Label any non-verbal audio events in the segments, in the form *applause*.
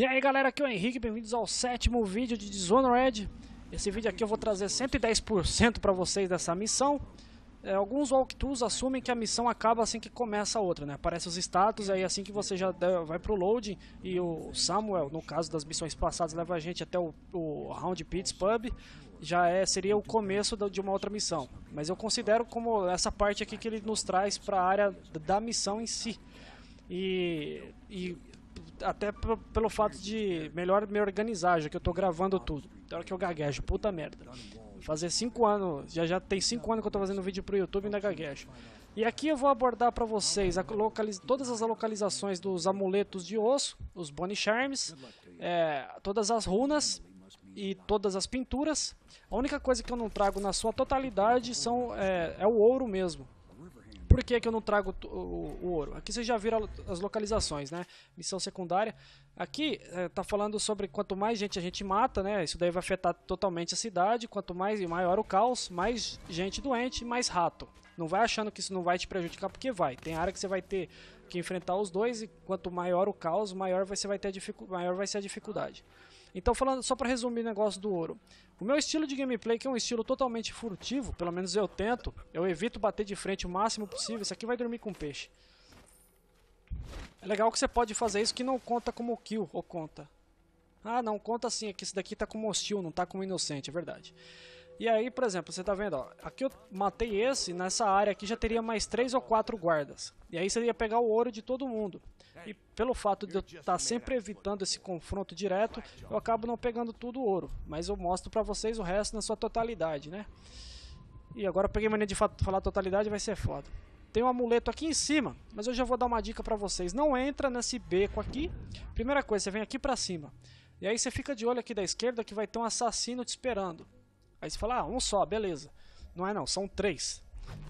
E aí galera, aqui é o Henrique, bem-vindos ao sétimo vídeo de Dishonored Esse vídeo aqui eu vou trazer 110% para vocês dessa missão é, Alguns walkthroughs assumem que a missão acaba assim que começa a outra, né? Aparece os status, aí assim que você já vai pro loading E o Samuel, no caso das missões passadas, leva a gente até o, o Round Pits Pub já é, seria o começo de uma outra missão. Mas eu considero como essa parte aqui que ele nos traz para a área da missão em si. E, e até pelo fato de melhor me organizar, já que eu tô gravando tudo. Da hora que eu gaguejo, puta merda. Fazer cinco anos, já já tem 5 anos que eu tô fazendo vídeo pro YouTube e ainda gaguejo. E aqui eu vou abordar para vocês todas as localizações dos amuletos de osso, os Bonnie Charms, é, todas as runas e todas as pinturas. A única coisa que eu não trago na sua totalidade são, é, é o ouro mesmo. Por que, é que eu não trago o, o, o, ouro? Aqui vocês já viram as localizações, né? Missão secundária. Aqui está eh, é, falando sobre quanto mais gente a gente mata, né? Isso daí vai afetar totalmente a cidade. Quanto mais e maior o caos, mais gente doente, mais rato. Não vai achando que isso não vai te prejudicar, porque vai. Tem área que você vai ter que enfrentar os dois e quanto maior o caos, maior vai, você vai ter maior vai ser a dificuldade. Então, falando só para resumir o negócio do ouro. O meu estilo de gameplay, que é um estilo totalmente furtivo, pelo menos eu tento, eu evito bater de frente o máximo possível. Isso aqui vai dormir com peixe. É legal que você pode fazer isso que não conta como kill, ou conta. Ah, não, conta sim, é que esse daqui tá como hostil, não tá como inocente, é verdade. E aí, por exemplo, você tá vendo, ó, aqui eu matei esse, nessa área aqui já teria mais 3 ou 4 guardas. E aí você ia pegar o ouro de todo mundo. E pelo fato de eu estar tá sempre evitando esse confronto direto, eu acabo não pegando tudo ouro. Mas eu mostro pra vocês o resto na sua totalidade, né? E agora eu peguei mania de falar totalidade, vai ser foda. Tem um amuleto aqui em cima, mas eu já vou dar uma dica pra vocês. Não entra nesse beco aqui. Primeira coisa, você vem aqui pra cima. E aí você fica de olho aqui da esquerda que vai ter um assassino te esperando. Aí você fala, ah, um só, beleza. Não é não, são três.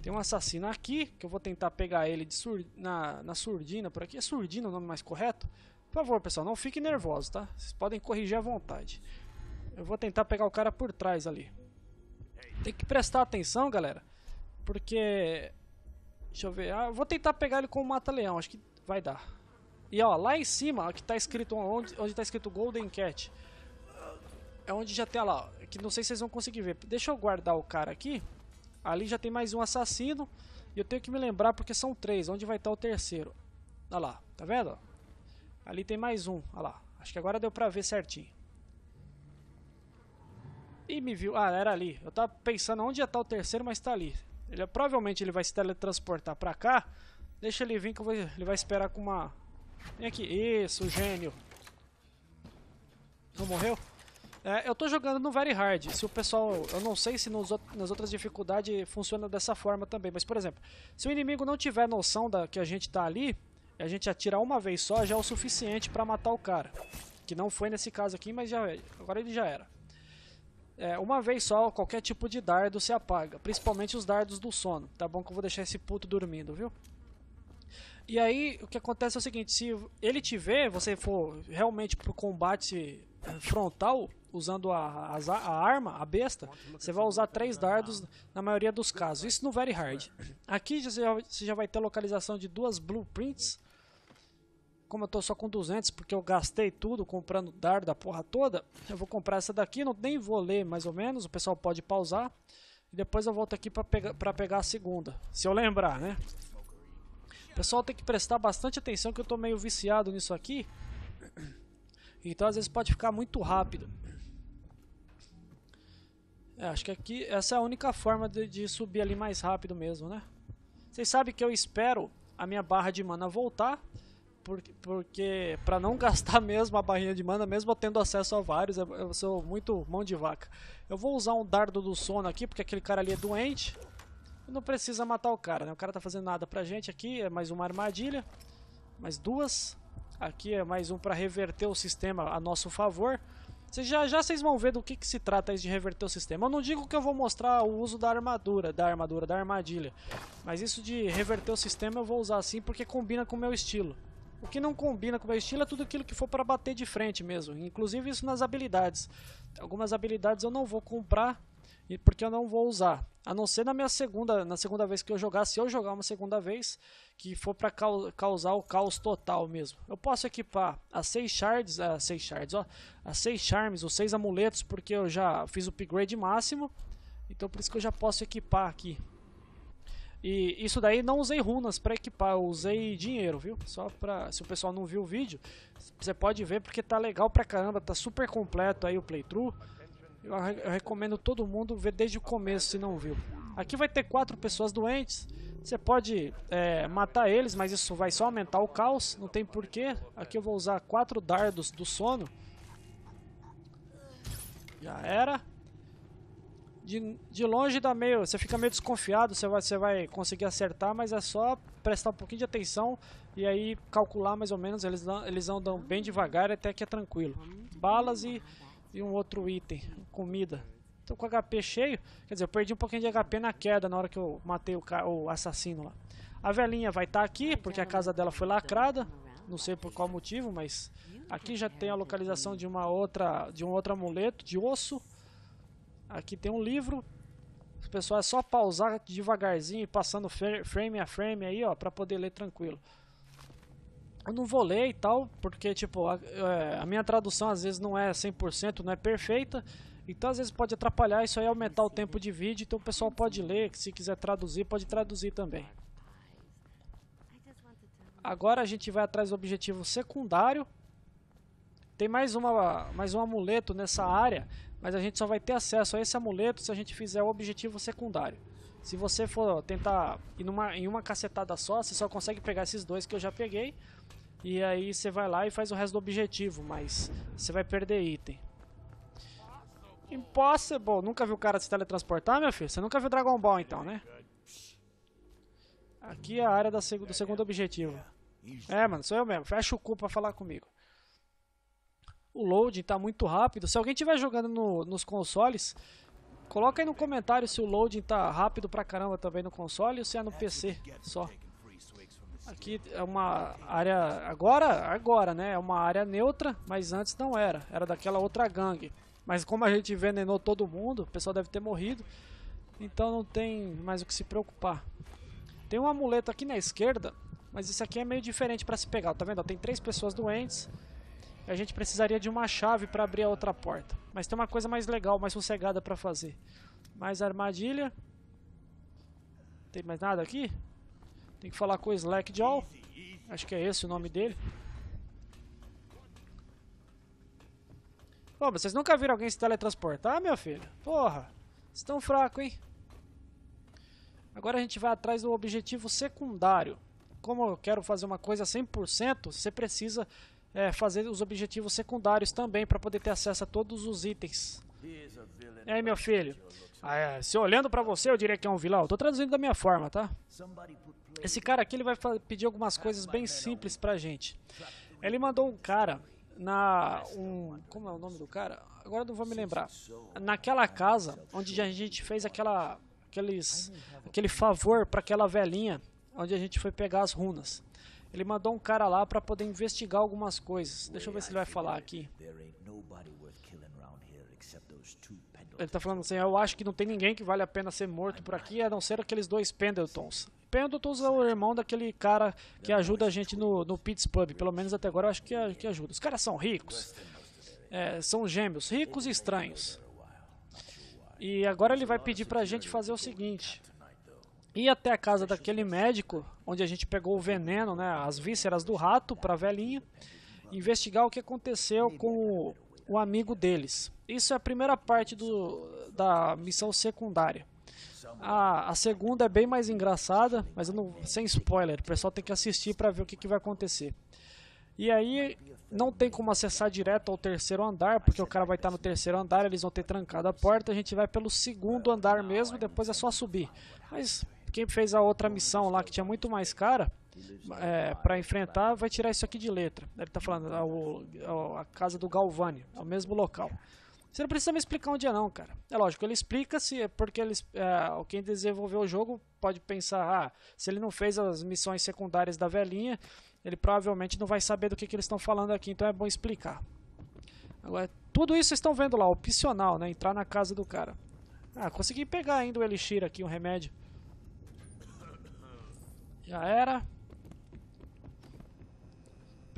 Tem um assassino aqui, que eu vou tentar pegar ele de sur na, na surdina por aqui. É surdina o nome mais correto? Por favor, pessoal, não fiquem nervosos, tá? Vocês podem corrigir à vontade. Eu vou tentar pegar o cara por trás ali. Tem que prestar atenção, galera. Porque... Deixa eu ver. Ah, eu vou tentar pegar ele com o mata-leão. Acho que vai dar. E ó, lá em cima, ó, que tá escrito onde, onde tá escrito Golden Cat. É onde já tem, ó, lá, que não sei se vocês vão conseguir ver. Deixa eu guardar o cara aqui. Ali já tem mais um assassino. E eu tenho que me lembrar porque são três. Onde vai estar o terceiro? Olha lá, tá vendo? Ali tem mais um, olha lá. Acho que agora deu pra ver certinho. E me viu. Ah, era ali. Eu tava pensando onde ia estar o terceiro, mas tá ali. Ele, provavelmente ele vai se teletransportar pra cá. Deixa ele vir que vou, ele vai esperar com uma... Vem aqui. Isso, gênio. Não morreu? É, eu tô jogando no Very Hard. Se o pessoal. Eu não sei se nos, nas outras dificuldades funciona dessa forma também. Mas, por exemplo, se o inimigo não tiver noção da que a gente tá ali, a gente atira uma vez só já é o suficiente para matar o cara. Que não foi nesse caso aqui, mas já agora ele já era. É, uma vez só, qualquer tipo de dardo se apaga. Principalmente os dardos do sono. Tá bom que eu vou deixar esse puto dormindo, viu? E aí, o que acontece é o seguinte: se ele te ver, você for realmente pro combate frontal, usando a, a, a, arma, a besta, você vai usar três dardos na maioria dos casos. Isso no Very Hard. Aqui você já, você já vai ter localização de duas blueprints. Como eu estou só com 200, porque eu gastei tudo comprando dardo da porra toda, eu vou comprar essa daqui, não, nem vou ler mais ou menos, o pessoal pode pausar. E depois eu volto aqui para pega, pegar a segunda, se eu lembrar, né? O pessoal tem que prestar bastante atenção que eu estou meio viciado nisso aqui. Então às vezes pode ficar muito rápido. É, acho que aqui essa é a única forma de, de subir ali mais rápido mesmo, né? Vocês sabem que eu espero a minha barra de mana voltar porque, porque para não *laughs* gastar mesmo a barrinha de mana, mesmo eu tendo acesso a vários, eu sou muito mão de vaca. Eu vou usar um dardo do sono aqui, porque aquele cara ali é doente. Não precisa matar o cara, né? O cara tá fazendo nada pra gente aqui, é mais uma armadilha. Mais duas. Aqui é mais um para reverter o sistema a nosso favor. Cês já, já vocês vão ver do que, que se trata isso de reverter o sistema. Eu não digo que eu vou mostrar o uso da armadura, da armadura, da armadilha. Mas isso de reverter o sistema eu vou usar assim porque combina com o meu estilo. O que não combina com o meu estilo é tudo aquilo que for para bater de frente mesmo. Inclusive isso nas habilidades. Algumas habilidades eu não vou comprar e porque eu não vou usar. A não ser na minha segunda, na segunda vez que eu jogar, se eu jogar uma segunda vez, que for para causar o caos total mesmo. Eu posso equipar as 6 shards, as ah, 6 shards, ó, as 6 charms, os 6 amuletos, porque eu já fiz o upgrade máximo. Então por isso que eu já posso equipar aqui. E isso daí não usei runas para equipar, eu usei dinheiro, viu? Só pra, se o pessoal não viu o vídeo, você pode ver porque tá legal pra caramba, tá super completo aí o playthrough. Eu, eu recomendo todo mundo ver desde o começo se não viu. Aqui vai ter quatro pessoas doentes. Você pode é, matar eles, mas isso vai só aumentar o caos. Não tem porquê. Aqui eu vou usar quatro dardos do sono. Já era. De, de longe dá meio... Você fica meio desconfiado. Você vai, você vai conseguir acertar, mas é só prestar um pouquinho de atenção. E aí calcular mais ou menos. Eles, eles andam bem devagar até que é tranquilo. Balas e e um outro item, comida. Tô com HP cheio, quer dizer, eu perdi um pouquinho de HP na queda na hora que eu matei o, o assassino lá. A velhinha vai estar tá aqui, porque a casa dela foi lacrada, não sei por qual motivo, mas aqui já tem a localização de uma outra, de um outro amuleto de osso. Aqui tem um livro. O pessoal é só pausar devagarzinho e passando frame a frame aí, ó, para poder ler tranquilo não vou ler e tal, porque tipo, a, é, a minha tradução às vezes não é 100%, não é perfeita, então às vezes pode atrapalhar, isso aí é aumentar o tempo de vídeo, então o pessoal pode ler, se quiser traduzir, pode traduzir também. Agora a gente vai atrás do objetivo secundário. Tem mais, uma, mais um amuleto nessa área, mas a gente só vai ter acesso a esse amuleto se a gente fizer o objetivo secundário. Se você for tentar ir numa, em uma cacetada só, você só consegue pegar esses dois que eu já peguei. E aí você vai lá e faz o resto do objetivo, mas você vai perder item. Impossible! Nunca viu o cara se teletransportar, meu filho? Você nunca viu Dragon Ball então, né? Aqui é a área do segundo objetivo. É, mano, sou eu mesmo. Fecha o cu pra falar comigo. O loading tá muito rápido. Se alguém tiver jogando no, nos consoles, coloca aí no comentário se o loading tá rápido pra caramba também no console ou se é no PC só. Aqui é uma área agora, agora, né? É uma área neutra, mas antes não era. Era daquela outra gangue. Mas como a gente envenenou todo mundo, o pessoal deve ter morrido. Então não tem mais o que se preocupar. Tem um amuleto aqui na esquerda, mas isso aqui é meio diferente para se pegar. Tá vendo? Tem três pessoas doentes. A gente precisaria de uma chave para abrir a outra porta. Mas tem uma coisa mais legal, mais sossegada para fazer. Mais armadilha. Tem mais nada aqui? Tem que falar com o Slackjaw. Acho que é esse o nome dele. Pô, vocês nunca viram alguém se teletransportar, meu filho? Porra, vocês estão fracos, hein? Agora a gente vai atrás do objetivo secundário. Como eu quero fazer uma coisa 100%, você precisa é, fazer os objetivos secundários também para poder ter acesso a todos os itens. E aí, meu filho? Ah, é. se olhando para você, eu diria que é um vilão. Tô traduzindo da minha forma, tá? Esse cara aqui ele vai pedir algumas coisas bem simples pra gente. Ele mandou um cara na um como é o nome do cara? Agora não vou me lembrar. Naquela casa onde a gente fez aquela aqueles aquele favor para aquela velhinha onde a gente foi pegar as runas. Ele mandou um cara lá para poder investigar algumas coisas. Deixa eu ver se ele vai falar aqui. Ele está falando assim, eu acho que não tem ninguém que vale a pena ser morto por aqui, a não ser aqueles dois Pendletons. Pendletons é o irmão daquele cara que ajuda a gente no, no Pub, pelo menos até agora eu acho que, que ajuda. Os caras são ricos, é, são gêmeos, ricos e estranhos. E agora ele vai pedir pra gente fazer o seguinte, ir até a casa daquele médico, onde a gente pegou o veneno, né, as vísceras do rato pra velhinha, investigar o que aconteceu com o o amigo deles. Isso é a primeira parte do, da missão secundária. A, a segunda é bem mais engraçada, mas não, sem spoiler. O pessoal tem que assistir para ver o que, que vai acontecer. E aí não tem como acessar direto ao terceiro andar, porque o cara vai estar no terceiro andar, eles vão ter trancado a porta, a gente vai pelo segundo andar mesmo, depois é só subir. Mas quem fez a outra missão lá que tinha muito mais cara, é, é para enfrentar, vai tirar isso aqui de letra. Ele está falando ah, a casa do Galvani, é o mesmo local. Você não precisa me explicar onde é não, cara. É lógico, ele explica se é porque ele, é, quem desenvolveu o jogo pode pensar, ah, se ele não fez as missões secundárias da velhinha, ele provavelmente não vai saber do que, que eles estão falando aqui, então é bom explicar. Agora, tudo isso vocês estão vendo lá, opcional, né? Entrar na casa do cara. Ah, consegui pegar ainda o Elixir aqui, um remédio. Já era.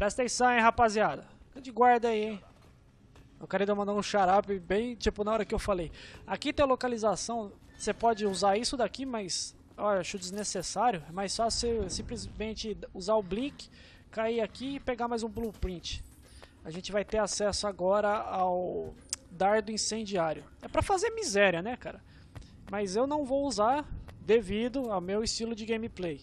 Presta atenção, hein, rapaziada. Fica de guarda aí, hein. Eu queria mandar um xarape bem, tipo, na hora que eu falei. Aqui tem a localização, você pode usar isso daqui, mas... eu acho desnecessário. É mais fácil você simplesmente usar o Blink, cair aqui e pegar mais um Blueprint. A gente vai ter acesso agora ao dardo incendiário. É pra fazer miséria, né, cara? Mas eu não vou usar devido ao meu estilo de gameplay.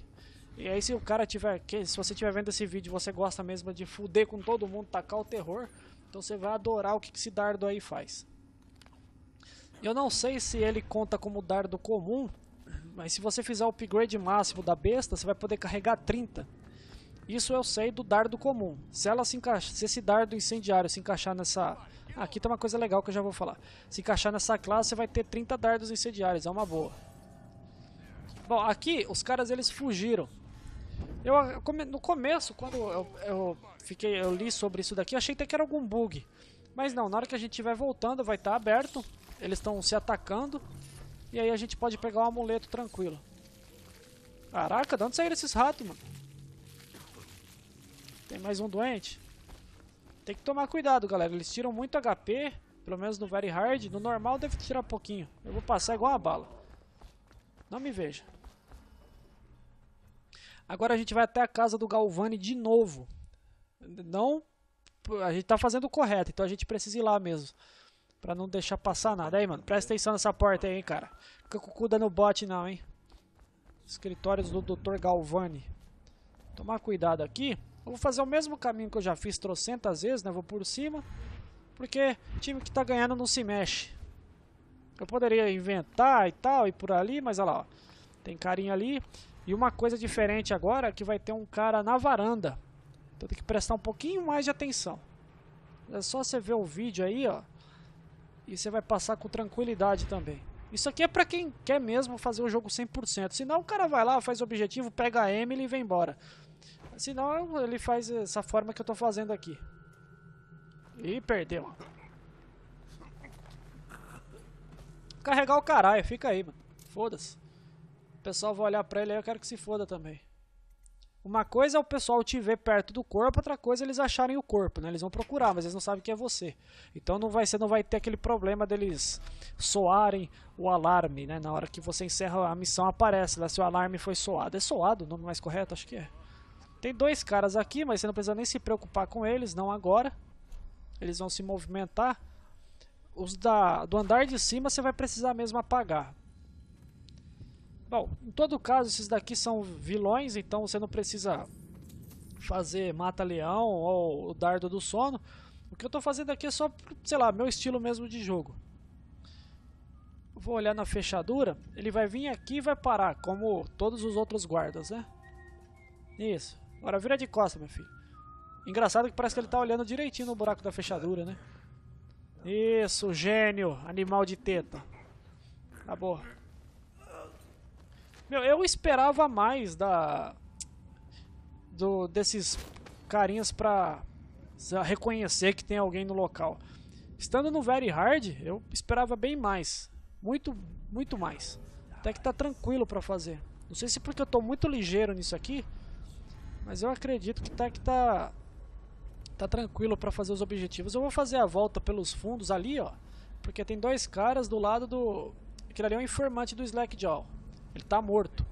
E aí se o cara tiver, se você tiver vendo esse vídeo, você gosta mesmo de fuder com todo mundo, tacar o terror, então você vai adorar o que esse dardo aí faz. Eu não sei se ele conta como dardo comum, mas se você fizer o upgrade máximo da besta, você vai poder carregar 30. Isso eu sei do dardo comum. Se ela se encaixa, se esse dardo incendiário se encaixar nessa ah, Aqui tem uma coisa legal que eu já vou falar. Se encaixar nessa classe, você vai ter 30 dardos incendiários, é uma boa. Bom, aqui os caras eles fugiram. Eu, no começo, quando eu, eu, fiquei, eu li sobre isso daqui, achei até que era algum bug. Mas não, na hora que a gente estiver voltando, vai estar tá aberto. Eles estão se atacando. E aí a gente pode pegar o um amuleto tranquilo. Caraca, de onde saíram esses ratos, mano? Tem mais um doente. Tem que tomar cuidado, galera. Eles tiram muito HP. Pelo menos no Very Hard. No normal deve tirar pouquinho. Eu vou passar igual a bala. Não me veja. Agora a gente vai até a casa do Galvani de novo. Não, a gente tá fazendo o correto, então a gente precisa ir lá mesmo. Pra não deixar passar nada. Aí, mano, presta atenção nessa porta aí, hein, cara. Fica com o cu dando bote não, hein. Escritórios do Dr. Galvani. Tomar cuidado aqui. Eu vou fazer o mesmo caminho que eu já fiz trocentas vezes, né? Vou por cima. Porque time que tá ganhando não se mexe. Eu poderia inventar e tal, e por ali, mas olha lá, ó. Tem carinha ali. E uma coisa diferente agora é que vai ter um cara na varanda. Então tem que prestar um pouquinho mais de atenção. É só você ver o vídeo aí, ó. E você vai passar com tranquilidade também. Isso aqui é pra quem quer mesmo fazer o jogo 100%. Senão o cara vai lá, faz o objetivo, pega a Emily e vem embora. Senão ele faz essa forma que eu tô fazendo aqui. E perdeu. Carregar o caralho, fica aí, mano. Foda-se pessoal vai olhar pra ele aí, eu quero que se foda também. Uma coisa é o pessoal te ver perto do corpo, outra coisa é eles acharem o corpo, né? Eles vão procurar, mas eles não sabem que é você. Então não vai ser, não vai ter aquele problema deles soarem o alarme, né? Na hora que você encerra a missão aparece lá se o alarme foi soado. É soado o nome mais correto, acho que é. Tem dois caras aqui, mas você não precisa nem se preocupar com eles, não agora. Eles vão se movimentar. Os da, do andar de cima você vai precisar mesmo apagar. Bom, em todo caso, esses daqui são vilões, então você não precisa fazer mata-leão ou o dardo do sono. O que eu estou fazendo aqui é só, sei lá, meu estilo mesmo de jogo. Vou olhar na fechadura, ele vai vir aqui e vai parar, como todos os outros guardas, né? Isso. Agora vira de costa, meu filho. Engraçado que parece que ele está olhando direitinho no buraco da fechadura, né? Isso, gênio, animal de teta. Acabou. Meu, eu esperava mais da. Do, desses carinhas pra reconhecer que tem alguém no local. Estando no Very Hard, eu esperava bem mais. Muito, muito mais. Até que tá tranquilo pra fazer. Não sei se porque eu tô muito ligeiro nisso aqui, mas eu acredito que tá, que tá, tá tranquilo pra fazer os objetivos. Eu vou fazer a volta pelos fundos ali, ó. Porque tem dois caras do lado do... Aquele ali é um informante do Slackjaw. Ele está morto.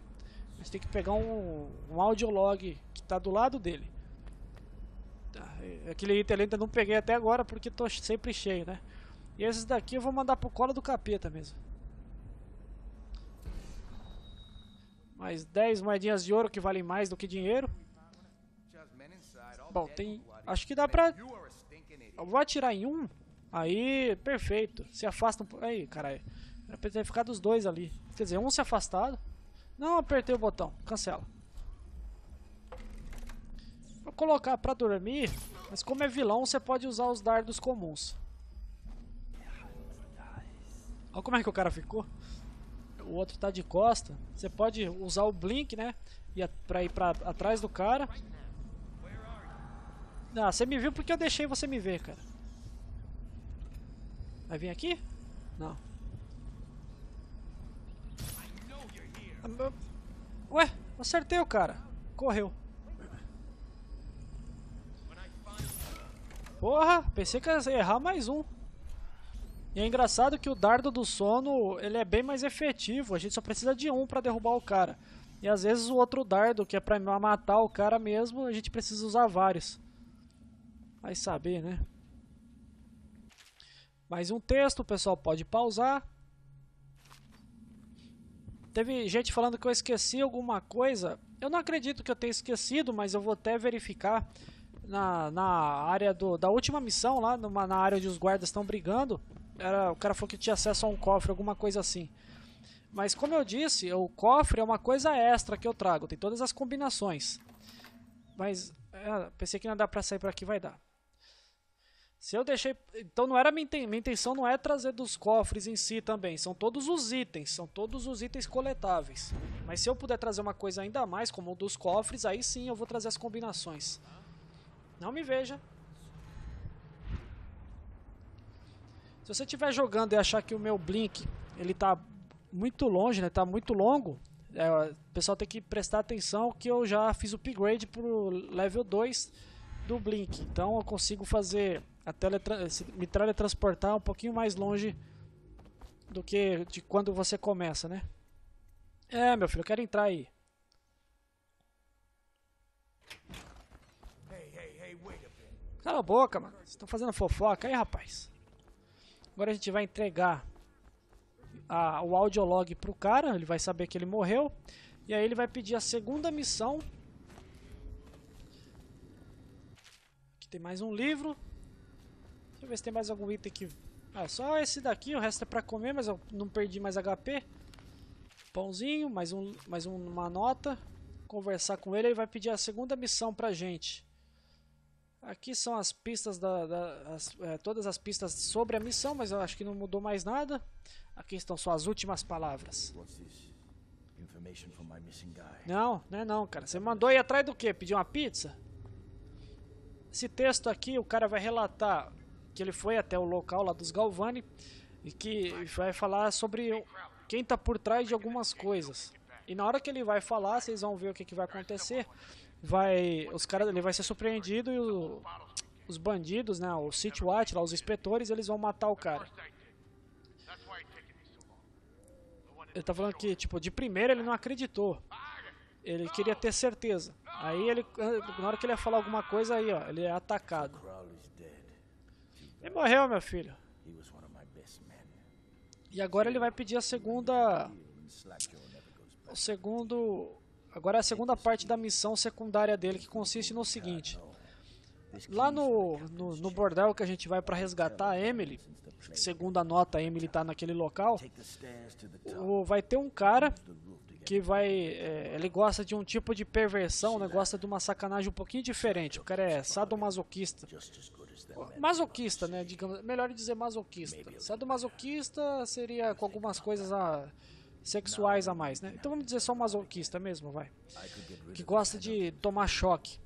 Mas tem que pegar um, um audiolog que está do lado dele. Tá, é, aquele item ainda não peguei até agora porque estou sempre cheio, né? E esses daqui eu vou mandar para o colo do capeta mesmo. Mais 10 moedinhas de ouro que valem mais do que dinheiro. Bom, tem... Acho que dá pra... Eu vou atirar em um. Aí, perfeito. Se afasta um pouco... Aí, caralho. Era pra ter ficado os dois ali. Quer dizer, um se afastado. Não apertei o botão, cancela. Vou colocar pra dormir, mas como é vilão, você pode usar os dardos comuns. Olha como é que o cara ficou. O outro tá de costa. Você pode usar o blink, né? E pra ir pra atrás do cara. Ah, você me viu porque eu deixei você me ver, cara. Vai vir aqui? Não. Ué, acertei o cara. Correu. Porra, pensei que ia errar mais um. E é engraçado que o dardo do sono, ele é bem mais efetivo. A gente só precisa de um pra derrubar o cara. E às vezes o outro dardo, que é pra matar o cara mesmo, a gente precisa usar vários. Vai saber, né? Mais um texto, o pessoal pode pausar. Teve gente falando que eu esqueci alguma coisa. Eu não acredito que eu tenha esquecido, mas eu vou até verificar na, na área do, da última missão lá, numa, na área onde os guardas estão brigando. Era, o cara falou que tinha acesso a um cofre, alguma coisa assim. Mas como eu disse, o cofre é uma coisa extra que eu trago, tem todas as combinações. Mas é, pensei que não dá pra sair por aqui, vai dar. Se eu deixei. Então não era minha, minha intenção não é trazer dos cofres em si também. São todos os itens. São todos os itens coletáveis. Mas se eu puder trazer uma coisa ainda mais, como o dos cofres, aí sim eu vou trazer as combinações. Não me veja. Se você estiver jogando e achar que o meu blink ele tá muito longe, né? Tá muito longo. É, o pessoal tem que prestar atenção que eu já fiz o upgrade pro level 2 do blink. Então eu consigo fazer a me teletransportar um pouquinho mais longe do que de quando você começa, né? É, meu filho, eu quero entrar aí. Cala a boca, mano. Vocês estão fazendo fofoca aí, rapaz. Agora a gente vai entregar a, o audiolog pro cara. Ele vai saber que ele morreu. E aí ele vai pedir a segunda missão. Aqui tem mais um livro. Deixa eu ver se tem mais algum item que... Ah, só esse daqui, o resto é pra comer, mas eu não perdi mais HP. Pãozinho, mais, um, mais um, uma nota. Conversar com ele, ele vai pedir a segunda missão pra gente. Aqui são as pistas da, da as, é, todas as pistas sobre a missão, mas eu acho que não mudou mais nada. Aqui estão suas últimas palavras. Não, não é não, cara. Você mandou ir atrás do quê? Pedir uma pizza? Esse texto aqui, o cara vai relatar que ele foi até o local lá dos Galvani e que vai falar sobre quem está por trás de algumas coisas. E na hora que ele vai falar, vocês vão ver o que, que vai acontecer. Vai, os caras, ele vai ser surpreendido e o, os bandidos, né, o City Watch, lá os inspetores, eles vão matar o cara. Ele tá falando que, tipo, de primeira ele não acreditou. Ele queria ter certeza. Aí ele, na hora que ele ia falar alguma coisa aí, ó, ele é atacado. Ele morreu, meu filho. E agora ele vai pedir a segunda. O segundo. Agora é a segunda parte da missão secundária dele, que consiste no seguinte. Lá no, no, no bordel que a gente vai para resgatar a Emily, segundo a nota, a Emily tá naquele local. O, vai ter um cara que vai. É, ele gosta de um tipo de perversão, né? gosta de uma sacanagem um pouquinho diferente. O cara é sadomasoquista. Né? masoquista, né? Digamos, melhor dizer masoquista. Sendo é masoquista seria com algumas coisas a sexuais a mais, né? Então vamos dizer só masoquista mesmo, vai. Que gosta né? de tomar choque.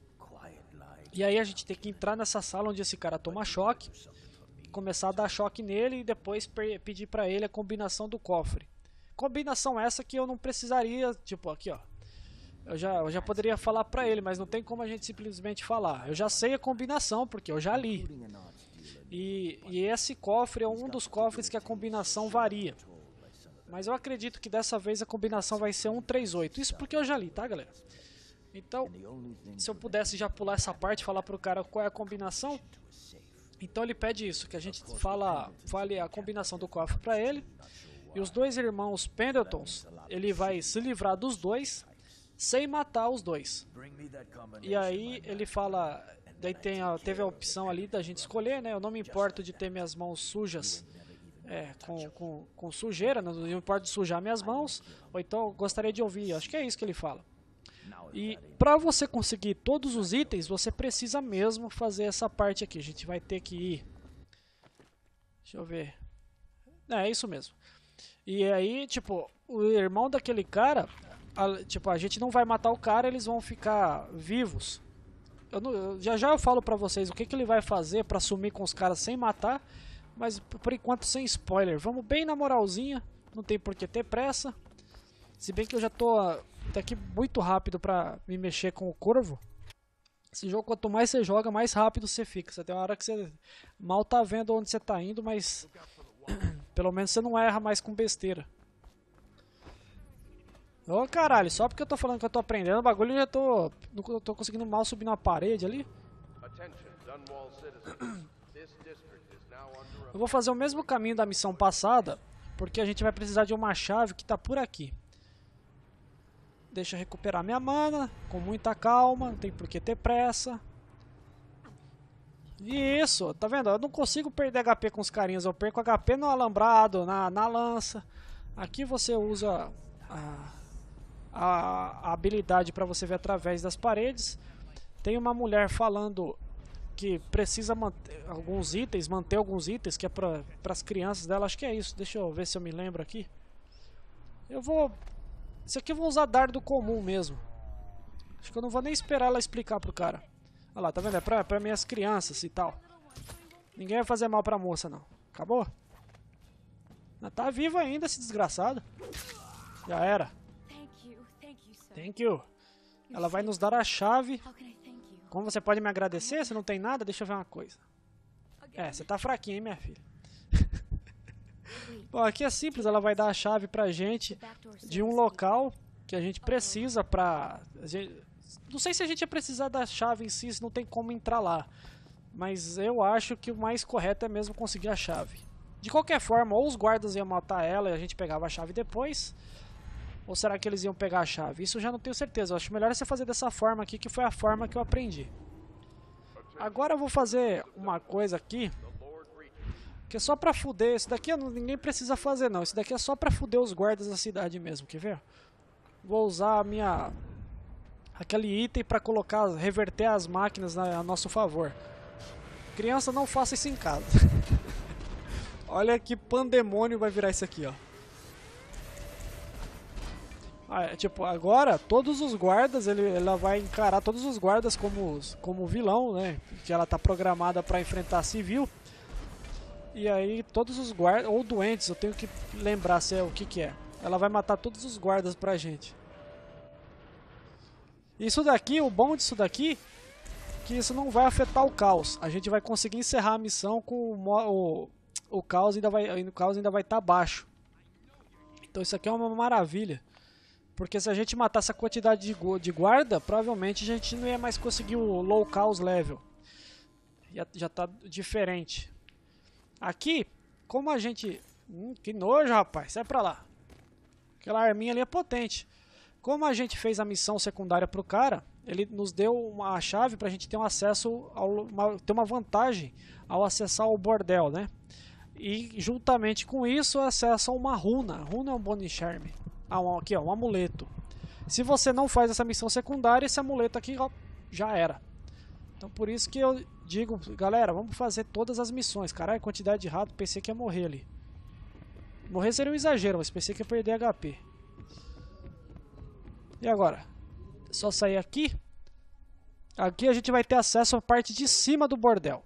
E aí a gente tem que entrar nessa sala onde esse cara toma choque, começar a dar choque nele e depois pedir para ele a combinação do cofre. Combinação essa que eu não precisaria, tipo, aqui ó, eu já, eu já poderia falar para ele, mas não tem como a gente simplesmente falar. Eu já sei a combinação, porque eu já li. E, e esse cofre é um dos cofres que a combinação varia. Mas eu acredito que dessa vez a combinação vai ser 138. Isso porque eu já li, tá, galera? Então, se eu pudesse já pular essa parte e falar pro cara qual é a combinação. Então ele pede isso, que a gente fala, fale a combinação do cofre para ele. E os dois irmãos Pendletons, ele vai se livrar dos dois sem matar os dois. E aí ele fala, daí tem a, teve a opção ali da gente escolher, né? Eu não me importo de ter minhas mãos sujas, é, com, com, com sujeira, não me importo de sujar minhas mãos, ou então gostaria de ouvir, acho que é isso que ele fala. E para você conseguir todos os itens, você precisa mesmo fazer essa parte aqui. A gente vai ter que ir. Deixa eu ver. É, é isso mesmo. E aí, tipo, o irmão daquele cara a, tipo, a gente não vai matar o cara, eles vão ficar vivos. Eu não, já já eu falo pra vocês o que, que ele vai fazer pra sumir com os caras sem matar, mas por enquanto sem spoiler. Vamos bem na moralzinha, não tem por que ter pressa. Se bem que eu já tô daqui ah, muito rápido pra me mexer com o corvo. Esse jogo, quanto mais você joga, mais rápido você fica. Você tem uma hora que você mal tá vendo onde você tá indo, mas *clears throat* pelo menos você não erra mais com besteira. Ô oh, caralho, só porque eu tô falando que eu tô aprendendo o bagulho, eu já tô. Não tô conseguindo mal subir na parede ali. Eu vou fazer o mesmo caminho da missão passada, porque a gente vai precisar de uma chave que tá por aqui. Deixa eu recuperar minha mana, com muita calma, não tem por que ter pressa. Isso, tá vendo? Eu não consigo perder HP com os carinhas, eu perco HP no alambrado, na, na lança. Aqui você usa a, a habilidade para você ver através das paredes. Tem uma mulher falando que precisa manter alguns itens, manter alguns itens, que é para as crianças dela. Acho que é isso. Deixa eu ver se eu me lembro aqui. Eu vou... Isso aqui eu vou usar dardo comum mesmo. Acho que eu não vou nem esperar ela explicar pro cara. Olha lá, tá vendo? É pra, pra minhas crianças e tal. Ninguém vai fazer mal pra moça, não. Acabou? Ela tá vivo ainda, esse desgraçado. Já era. Thank you. Ela vai nos dar a chave. Como você pode me agradecer? Você não tem nada? Deixa eu ver uma coisa. É, você tá fraquinha, hein, minha filha? Bom, aqui é simples, ela vai dar a chave pra gente de um local que a gente precisa pra... Gente... Não sei se a gente ia precisar da chave em si, se não tem como entrar lá. Mas eu acho que o mais correto é mesmo conseguir a chave. De qualquer forma, ou os guardas iam matar ela e a gente pegava a chave depois... Ou será que eles iam pegar a chave? Isso eu já não tenho certeza. Eu acho melhor é você fazer dessa forma aqui, que foi a forma que eu aprendi. Agora eu vou fazer uma coisa aqui. Que é só pra fuder. Esse daqui ninguém precisa fazer, não. Esse daqui é só pra fuder os guardas da cidade mesmo. Quer ver? Vou usar a minha... Aquele item pra colocar, reverter as máquinas a nosso favor. Criança, não faça isso em casa. *laughs* Olha que pandemônio vai virar isso aqui, ó. Ah, é, tipo, agora todos os guardas, ele, ela vai encarar todos os guardas como, como vilão, né? Que ela tá programada para enfrentar civil. E aí todos os guardas, ou doentes, eu tenho que lembrar se é o que que é. Ela vai matar todos os guardas pra gente. Isso daqui, o bom disso daqui, que isso não vai afetar o caos. A gente vai conseguir encerrar a missão com o, o, o caos ainda vai, o caos ainda vai estar tá baixo. Então isso aqui é uma maravilha. Porque se a gente matasse a quantidade de, de guarda, provavelmente a gente não ia mais conseguir o low caos level. Já, já tá diferente. Aqui, como a gente... Hum, que nojo, rapaz. Sai pra lá. Aquela arminha ali é potente. Como a gente fez a missão secundária pro cara, ele nos deu uma chave pra gente ter um acesso, ao, uma, ter uma vantagem ao acessar o bordel, né? E juntamente com isso, acesso a uma runa. Runa é um boni charme. Ah, um, aqui ó, um amuleto. Se você não faz essa missão secundária, esse amuleto aqui ó, já era. Então por isso que eu digo, galera, vamos fazer todas as missões. Caralho, quantidade de rato, pensei que ia morrer ali. Morrer seria um exagero, mas pensei que ia perder HP. E agora? É só sair aqui. Aqui a gente vai ter acesso à parte de cima do bordel.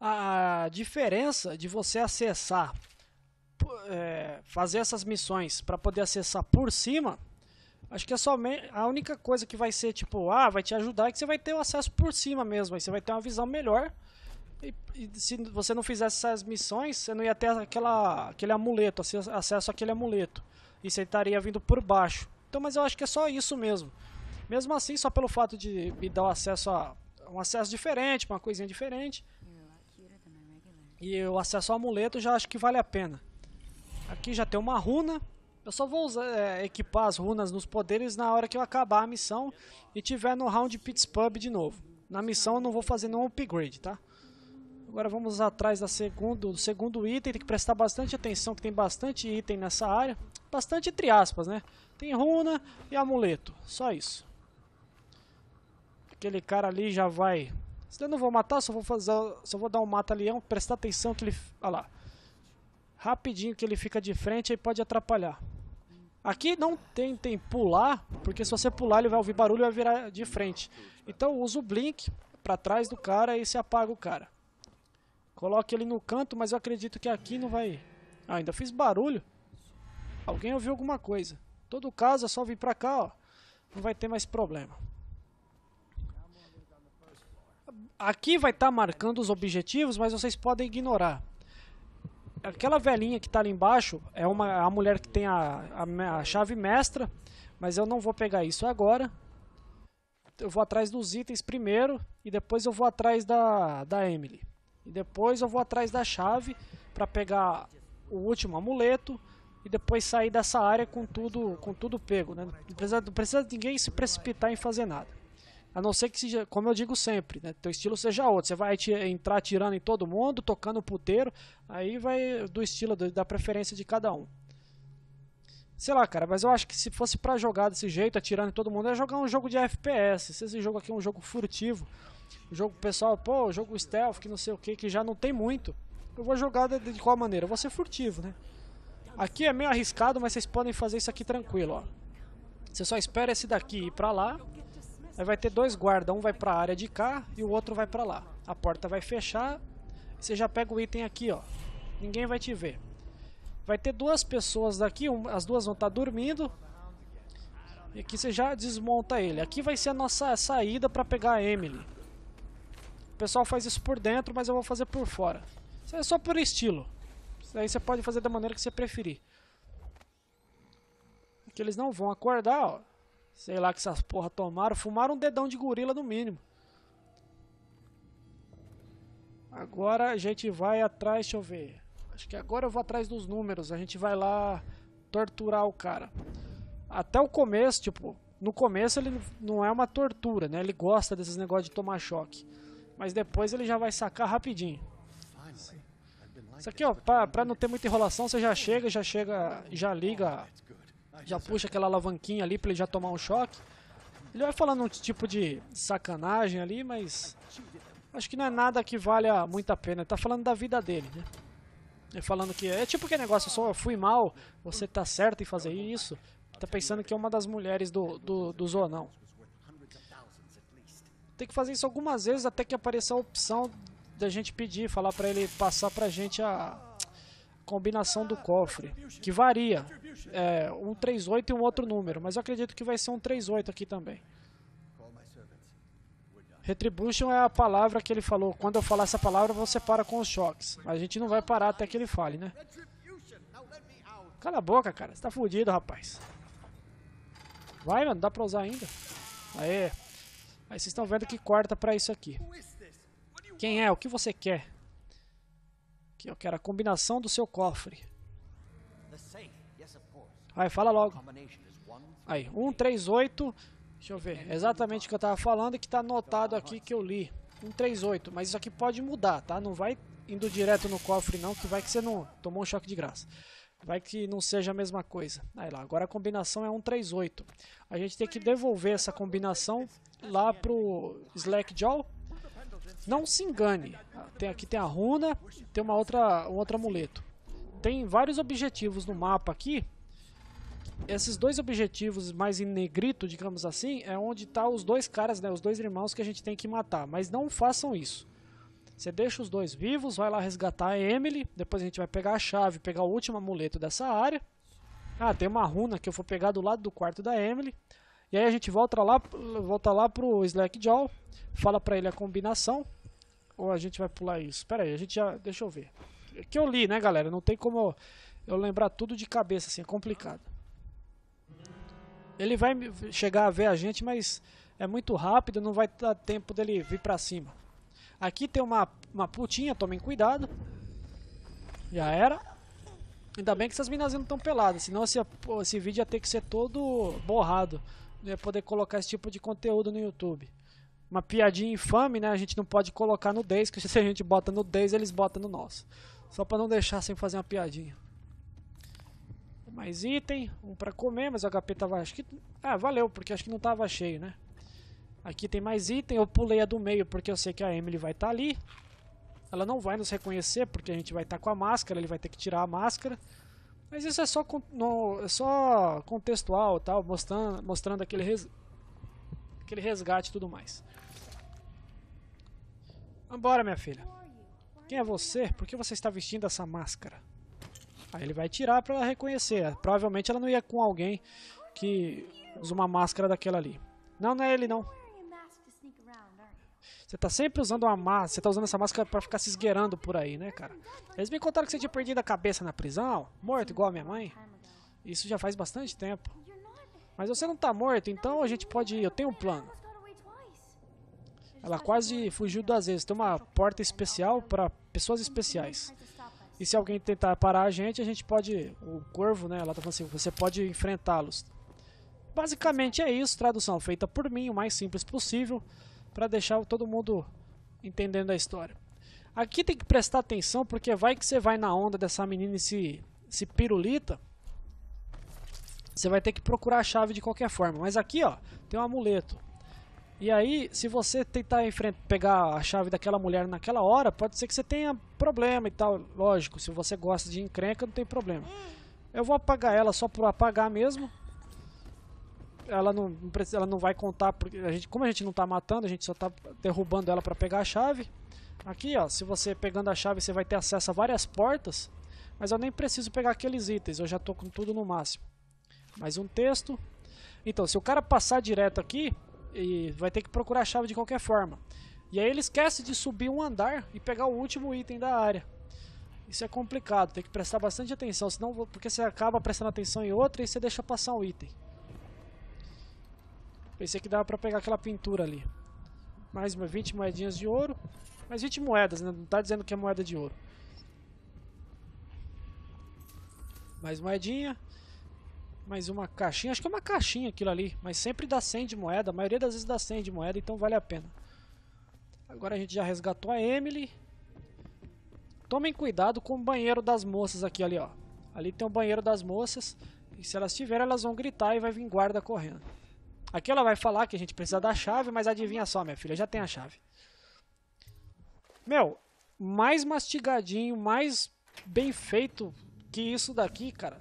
A diferença de você acessar é, fazer essas missões para poder acessar por cima, acho que é somente a única coisa que vai ser tipo, ah, vai te ajudar é que você vai ter o acesso por cima mesmo, aí você vai ter uma visão melhor. E, e se você não fizesse essas missões, você não ia ter aquela, aquele amuleto, acesso àquele amuleto. E você estaria vindo por baixo. Então, mas eu acho que é só isso mesmo. Mesmo assim, só pelo fato de me dar um acesso a um acesso diferente, uma coisinha diferente, e o né? acesso ao amuleto já acho que vale a pena. Aqui já tem uma runa. Eu só vou usar, é, equipar as runas nos poderes na hora que eu acabar a missão e tiver no round Pits Pub de novo. Na missão eu não vou fazer nenhum upgrade, tá? Agora vamos atrás da segundo, do segundo item, tem que prestar bastante atenção que tem bastante item nessa área. Bastante entre aspas, né? Tem runa e amuleto, só isso. Aquele cara ali já vai... Se eu não vou matar, só vou fazer, só vou dar um mata-leão, prestar atenção que ele... Olha lá rapidinho que ele fica de frente e pode atrapalhar. Aqui não tentem pular, porque se você pular ele vai ouvir barulho e vai virar de frente. Então usa o blink para trás do cara e se apaga o cara. Coloque ele no canto, mas eu acredito que aqui não vai... Ah, ainda fiz barulho. Alguém ouviu alguma coisa. Todo caso é só vir pra cá, ó. Não vai ter mais problema. Aqui vai estar tá marcando os objetivos, mas vocês podem ignorar aquela velhinha que está ali embaixo é uma é a mulher que tem a, a, a chave mestra, mas eu não vou pegar isso agora. Eu vou atrás dos itens primeiro e depois eu vou atrás da, da Emily. E depois eu vou atrás da chave para pegar o último amuleto e depois sair dessa área com tudo, com tudo pego. Né? Não, precisa, não precisa ninguém se precipitar em fazer nada. A não ser que seja, como eu digo sempre, né? Teu estilo seja outro. Você vai entrar tirando em todo mundo, tocando o puteiro, aí vai do estilo, da preferência de cada um. Sei lá, cara, mas eu acho que se fosse pra jogar desse jeito, atirando em todo mundo, é jogar um jogo de FPS. Se esse jogo aqui é um jogo furtivo, jogo pessoal, pô, jogo stealth, que não sei o que, que já não tem muito. Eu vou jogar de, de qual maneira? Eu vou ser furtivo, né? Aqui é meio arriscado, mas vocês podem fazer isso aqui tranquilo, ó. Você só espera esse daqui ir pra lá vai ter dois guardas, um vai para a área de cá e o outro vai para lá. A porta vai fechar, você já pega o item aqui, ó. Ninguém vai te ver. Vai ter duas pessoas daqui, um, as duas vão estar tá dormindo. E aqui você já desmonta ele. Aqui vai ser a nossa saída para pegar a Emily. O pessoal faz isso por dentro, mas eu vou fazer por fora. Isso é só por estilo. Isso aí você pode fazer da maneira que você preferir. Que eles não vão acordar, ó. Sei lá que essas porra tomaram. Fumaram um dedão de gorila no mínimo. Agora a gente vai atrás, deixa eu ver. Acho que agora eu vou atrás dos números. A gente vai lá torturar o cara. Até o começo, tipo, no começo ele não é uma tortura, né? Ele gosta desses negócios de tomar choque. Mas depois ele já vai sacar rapidinho. Isso aqui, ó, pra, pra não ter muita enrolação, você já chega, já chega, já liga já puxa aquela alavanquinha ali para ele já tomar um choque. Ele vai falando um tipo de sacanagem ali, mas acho que não é nada que valha muito a pena. Ele tá falando da vida dele, né? Ele falando que é tipo que negócio, só eu fui mal, você tá certo em fazer isso. Tá pensando que é uma das mulheres do, do, do Zonão. Tem que fazer isso algumas vezes até que apareça a opção da gente pedir, falar pra ele passar pra gente a, combinação do cofre, que varia. É, um 38 e um outro número, mas eu acredito que vai ser um 38 aqui também. Retribution é a palavra que ele falou. Quando eu falar essa palavra, você para com os choques. A gente não vai parar até que ele fale, né? Cala a boca, cara. Você tá fudido, rapaz. Vai, mano. Dá pra usar ainda. Aê. Aí vocês estão vendo que corta pra isso aqui. Quem é? O que você quer? Aqui, ó, que era a combinação do seu cofre. Aí, fala logo. Aí, 138. Deixa eu ver. exatamente o que eu estava falando que está anotado então, aqui que eu li. 138. Mas isso aqui pode mudar, tá? Não vai indo direto no cofre não, que vai que você não tomou um choque de graça. Vai que não seja a mesma coisa. Aí lá, agora a combinação é 138. A gente tem que devolver essa combinação lá pro Slackjaw não se engane. Tem, aqui tem a runa, tem uma outra, um outro amuleto. Tem vários objetivos no mapa aqui. Esses dois objetivos mais em negrito, digamos assim, é onde tá os dois caras, né, os dois irmãos que a gente tem que matar. Mas não façam isso. Você deixa os dois vivos, vai lá resgatar a Emily, depois a gente vai pegar a chave, pegar o último amuleto dessa área. Ah, tem uma runa que eu vou pegar do lado do quarto da Emily. E aí a gente volta lá, volta lá pro Slackjaw, fala para ele a combinação. Ou a gente vai pular isso? Pera aí, a gente já... Deixa eu ver. É que eu li, né, galera? Não tem como eu, lembrar tudo de cabeça, assim, é complicado. Ele vai chegar a ver a gente, mas é muito rápido, não vai dar tempo dele vir pra cima. Aqui tem uma, uma putinha, tomem cuidado. Já era. Ainda bem que essas minas não estão peladas, senão esse, esse vídeo ia ter que ser todo borrado é poder colocar esse tipo de conteúdo no YouTube. Uma piadinha infame, né? A gente não pode colocar no Days, que *laughs* se a gente bota no Days, eles botam no nosso. Só para não deixar sem fazer uma piadinha. Mais item, um para comer, mas o HP tava, acho que, ah, valeu, porque acho que não tava cheio, né? Aqui tem mais item, eu pulei a do meio porque eu sei que a Emily vai estar tá ali. Ela não vai nos reconhecer porque a gente vai estar tá com a máscara, ele vai ter que tirar a máscara. Mas isso é só, no, é só contextual, tal, mostrando, mostrando aquele, res, aquele resgate e tudo mais. Vambora, minha filha. Quem é você? Por que você está vestindo essa máscara? Aí ele vai tirar para ela reconhecer. Provavelmente ela não ia com alguém que usa uma máscara daquela ali. Não, não é ele não. Você tá sempre usando uma máscara, você tá usando essa máscara para ficar se esgueirando por aí, né, cara? Eles me contaram que você tinha perdido a cabeça na prisão, morto igual a minha mãe. Isso já faz bastante tempo. Mas você não tá morto, então a gente pode ir, eu tenho um plano. Ela quase fugiu duas vezes. Tem uma porta especial para pessoas especiais. E se alguém tentar parar a gente, a gente pode... O corvo, né? Ela tá falando assim, você pode enfrentá-los. Basicamente é isso. Tradução feita por mim, o mais simples possível para deixar todo mundo entendendo a história. Aqui tem que prestar atenção porque vai que você vai na onda dessa menina e se, se pirulita. Você vai ter que procurar a chave de qualquer forma. Mas aqui ó, tem um amuleto. E aí, se você tentar enfrentar, pegar a chave daquela mulher naquela hora, pode ser que você tenha problema e tal. Lógico, se você gosta de encrenca, não tem problema. Eu vou apagar ela só por apagar mesmo ela não, ela não vai contar porque a gente, como a gente não está matando, a gente só está derrubando ela para pegar a chave. Aqui, ó, se você pegando a chave, você vai ter acesso a várias portas, mas eu nem preciso pegar aqueles itens, eu já estou com tudo no máximo. Mais um texto. Então, se o cara passar direto aqui, e vai ter que procurar a chave de qualquer forma. E aí ele esquece de subir um andar e pegar o último item da área. Isso é complicado, tem que prestar bastante atenção, senão porque você acaba prestando atenção em outra e você deixa passar um item. Pensei que dava pra pegar aquela pintura ali. Mais uma 20 moedinhas de ouro. Mais 20 moedas, né? Não tá dizendo que é moeda de ouro. Mais moedinha. Mais uma caixinha. Acho que é uma caixinha aquilo ali. Mas sempre dá 100 de moeda. A maioria das vezes dá 100 de moeda, então vale a pena. Agora a gente já resgatou a Emily. Tomem cuidado com o banheiro das moças aqui ali, ó. Ali tem o banheiro das moças. E se elas tiverem, elas vão gritar e vai vir guarda correndo. Aqui ela vai falar que a gente precisa da chave, mas adivinha só, minha filha, já tem a chave. Meu, mais mastigadinho, mais bem feito que isso daqui, cara,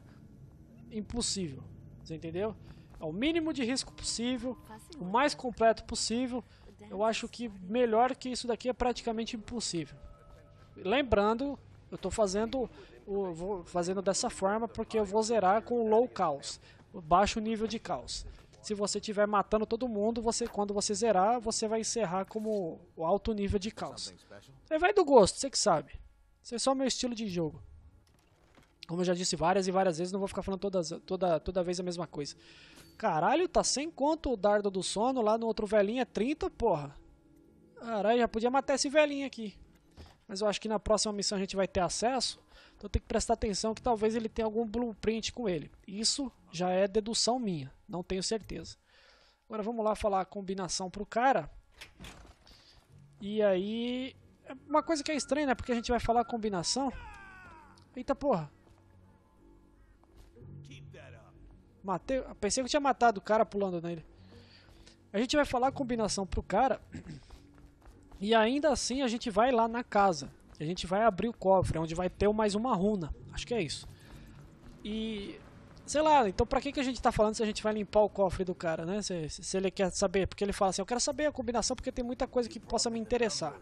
impossível. Você entendeu? É o mínimo de risco possível, o né? mais completo possível. Eu acho que melhor que isso daqui é praticamente impossível. Lembrando, eu estou fazendo, vou fazendo dessa forma porque eu vou zerar com low caos, baixo nível de caos se você tiver matando todo mundo, você quando você zerar, você vai encerrar como o alto nível de caos. Você vai do gosto, você que sabe. Isso é só meu estilo de jogo. Como eu já disse várias e várias vezes, não vou ficar falando todas, toda, toda vez a mesma coisa. Caralho, tá sem conto o dardo do sono lá no outro velhinho é 30, porra. Caralho, já podia matar esse velhinho aqui mas eu acho que na próxima missão a gente vai ter acesso, então tem que prestar atenção que talvez ele tenha algum blueprint com ele. Isso já é dedução minha, não tenho certeza. Agora vamos lá falar a combinação pro cara. E aí, é uma coisa que é estranha, né? Porque a gente vai falar a combinação. Eita porra. Matei, pensei que eu tinha matado o cara pulando nele. A gente vai falar a combinação pro cara *clears throat* E ainda assim a gente vai lá na casa. A gente vai abrir o cofre, onde vai ter mais uma runa. Acho que é isso. E sei lá, então pra que, que a gente tá falando se a gente vai limpar o cofre do cara, né? Se, se, se, ele quer saber, porque ele fala assim, eu quero saber a combinação porque tem muita coisa que possa me interessar.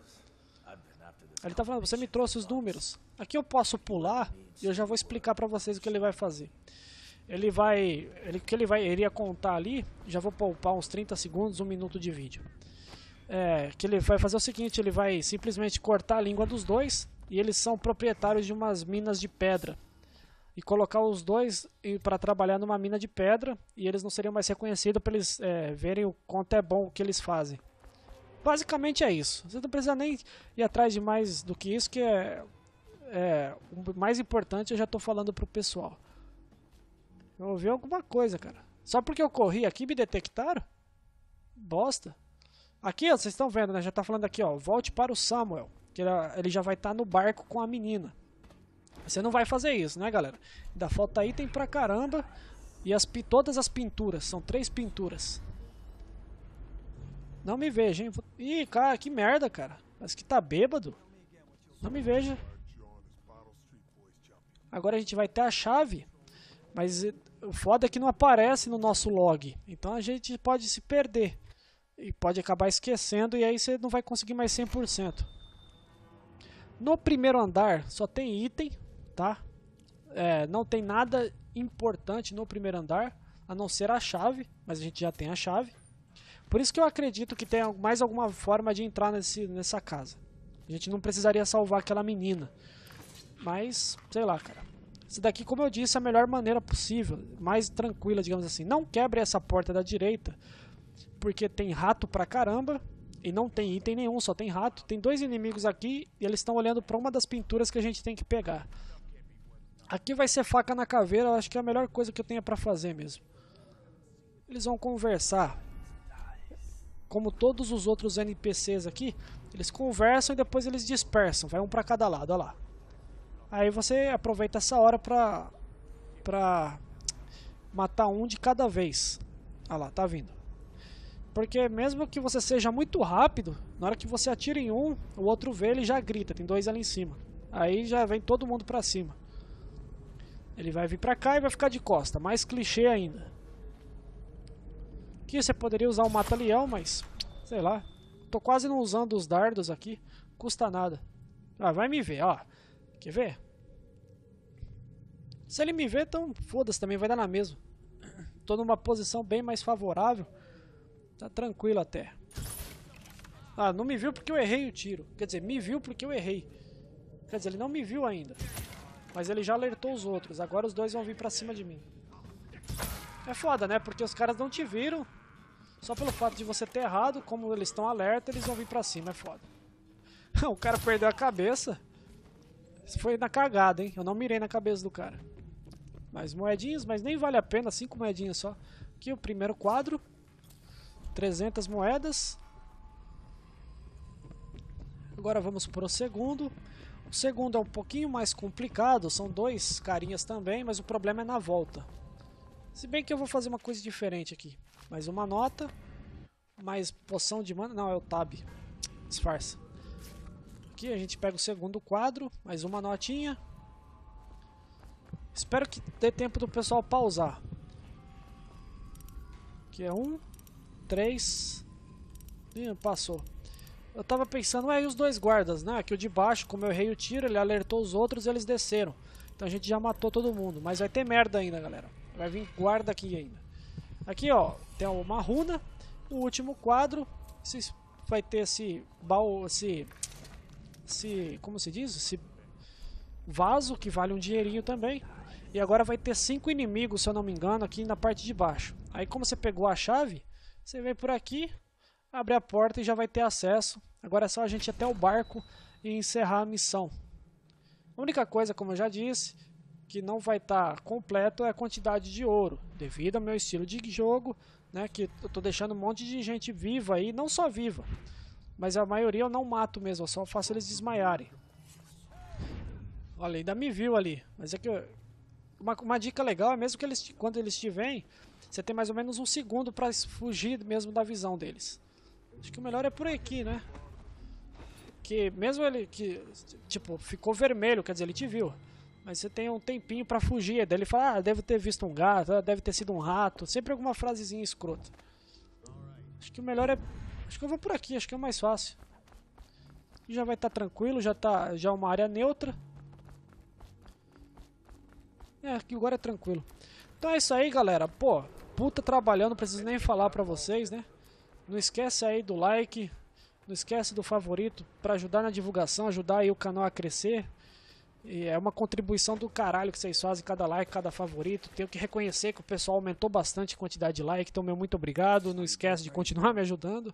ele tá falando, você me trouxe os números. Aqui eu posso pular e eu já vou explicar pra vocês o que ele vai fazer. Ele vai, ele, que ele vai, ele ia contar ali, já vou poupar uns 30 segundos, um minuto de vídeo. É, que ele vai fazer o seguinte, ele vai simplesmente cortar a língua dos dois e eles são proprietários de umas minas de pedra e colocar os dois para trabalhar numa mina de pedra e eles não seriam mais reconhecidos para eles é, verem o quanto é bom o que eles fazem. Basicamente é isso. Você não precisa nem ir atrás de mais do que isso, que é, é o mais importante. Eu já estou falando pro pessoal. Eu ouvi alguma coisa, cara. Só porque eu corri aqui me detectaram? Bosta. Aqui, ó, vocês estão vendo, né? Já está falando aqui, ó, volte para o Samuel, que ele já vai estar tá no barco com a menina. Você não vai fazer isso, né, galera? Ainda falta item pra caramba. E as, todas as pinturas, são três pinturas. Não me veja, hein? Ih, cara, que merda, cara. Acho que tá bêbado. Não me veja. Agora a gente vai ter a chave, mas eh, o foda é que não aparece no nosso log. Então a gente pode se perder e pode acabar esquecendo e aí você não vai conseguir mais 100%. No primeiro andar só tem item, tá? É, não tem nada importante no primeiro andar, a não ser a chave, mas a gente já tem a chave. Por isso que eu acredito que tem mais alguma forma de entrar nesse, nessa casa. A gente não precisaria salvar aquela menina. Mas, sei lá, cara. Isso daqui, como eu disse, é a melhor maneira possível, mais tranquila, digamos assim. Não quebre essa porta da direita, porque tem rato pra caramba e não tem item nenhum, só tem rato. Tem dois inimigos aqui e eles estão olhando pra uma das pinturas que a gente tem que pegar. Aqui vai ser faca na caveira, eu acho que é a melhor coisa que eu tenho pra fazer mesmo. Eles vão conversar. Como todos os outros NPCs aqui, eles conversam e depois eles dispersam. Vai um pra cada lado, olha lá. Aí você aproveita essa hora pra, pra matar um de cada vez. Olha lá, tá vindo. Porque mesmo que você seja muito rápido, na hora que você atira em um, o outro vê ele já grita, tem dois ali em cima. Aí já vem todo mundo pra cima. Ele vai vir pra cá e vai ficar de costa, mais clichê ainda. Aqui você poderia usar o mata-leão, mas sei lá. Tô quase não usando os dardos aqui, custa nada. Ah, vai me ver, ó. Quer ver? Se ele me ver, então foda-se também, vai dar na mesma. Tô numa posição bem mais favorável. Tá tranquilo até. Ah, não me viu porque eu errei o tiro. Quer dizer, me viu porque eu errei. Quer dizer, ele não me viu ainda. Mas ele já alertou os outros. Agora os dois vão vir pra cima de mim. É foda, né? Porque os caras não te viram. Só pelo fato de você ter errado, como eles estão alerta, eles vão vir pra cima. É foda. *laughs* o cara perdeu a cabeça. Isso foi na cagada, hein? Eu não mirei na cabeça do cara. Mais moedinhas, mas nem vale a pena. Cinco moedinhas só. Aqui o primeiro quadro. 300 moedas. Agora vamos para o segundo. O segundo é um pouquinho mais complicado, são dois carinhas também, mas o problema é na volta. Se bem que eu vou fazer uma coisa diferente aqui. Mais uma nota, mais poção de mana... Não, é o tab. Disfarça. Aqui a gente pega o segundo quadro, mais uma notinha. Espero que dê tempo do pessoal pausar. Aqui é um, 3. Ih, passou. Eu tava pensando, aí os dois guardas, né? Que o de baixo, como eu errei o tiro, ele alertou os outros e eles desceram. Então a gente já matou todo mundo. Mas vai ter merda ainda, galera. Vai vir guarda aqui ainda. Aqui, ó, tem uma runa. O último quadro vai ter esse baú, esse, esse... Como se diz? Esse vaso, que vale um dinheirinho também. E agora vai ter cinco inimigos, se eu não me engano, aqui na parte de baixo. Aí como você pegou a chave, você vem por aqui, abre a porta e já vai ter acesso. Agora é só a gente ir até o barco e encerrar a missão. A única coisa, como eu já disse, que não vai estar tá completo é a quantidade de ouro, devido ao meu estilo de jogo, né, que eu tô deixando um monte de gente viva aí, não só viva, mas a maioria eu não mato mesmo, eu só faço eles desmaiarem. Olha, ainda me viu ali, mas é que eu... uma, uma dica legal é mesmo que eles, quando eles te veem, você tem mais ou menos um segundo para fugir mesmo da visão deles. Acho que o melhor é por aqui, né? Que mesmo ele que tipo ficou vermelho, quer dizer, ele te viu. Mas você tem um tempinho para fugir. Daí ele fala: "Ah, deve ter visto um gato, ah, deve ter sido um rato". Sempre alguma frasezinha escrota. Acho que o melhor é Acho que eu vou por aqui, acho que é mais fácil. Aqui já vai estar tá tranquilo, já tá já é uma área neutra. É, aqui agora é tranquilo. Então é isso aí, galera. Pô, puta trabalhando, não preciso nem falar pra vocês, né? Não esquece aí do like, não esquece do favorito pra ajudar na divulgação, ajudar aí o canal a crescer. E é uma contribuição do caralho que vocês fazem, cada like, cada favorito. Tenho que reconhecer que o pessoal aumentou bastante a quantidade de like, então meu muito obrigado. Não esquece de continuar me ajudando.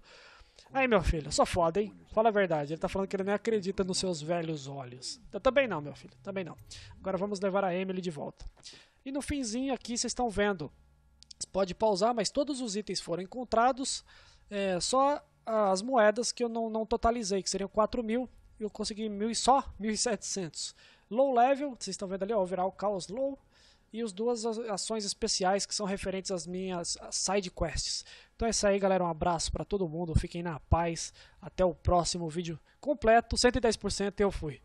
Aí, meu filho, só foda, hein? Fala a verdade. Ele tá falando que ele nem acredita nos seus velhos olhos. Eu também não, meu filho, também não. Agora vamos levar a Emily de volta. E no finzinho aqui vocês estão vendo pode pausar, mas todos os itens foram encontrados, é, só as moedas que eu não, não totalizei, que seriam 4 mil, eu consegui mil e só 1.700. Low level, vocês estão vendo ali, ó, overall chaos low, e as duas ações especiais que são referentes às minhas side quests. Então é isso aí, galera. Um abraço para todo mundo. Fiquem na paz. Até o próximo vídeo completo. 110% eu fui.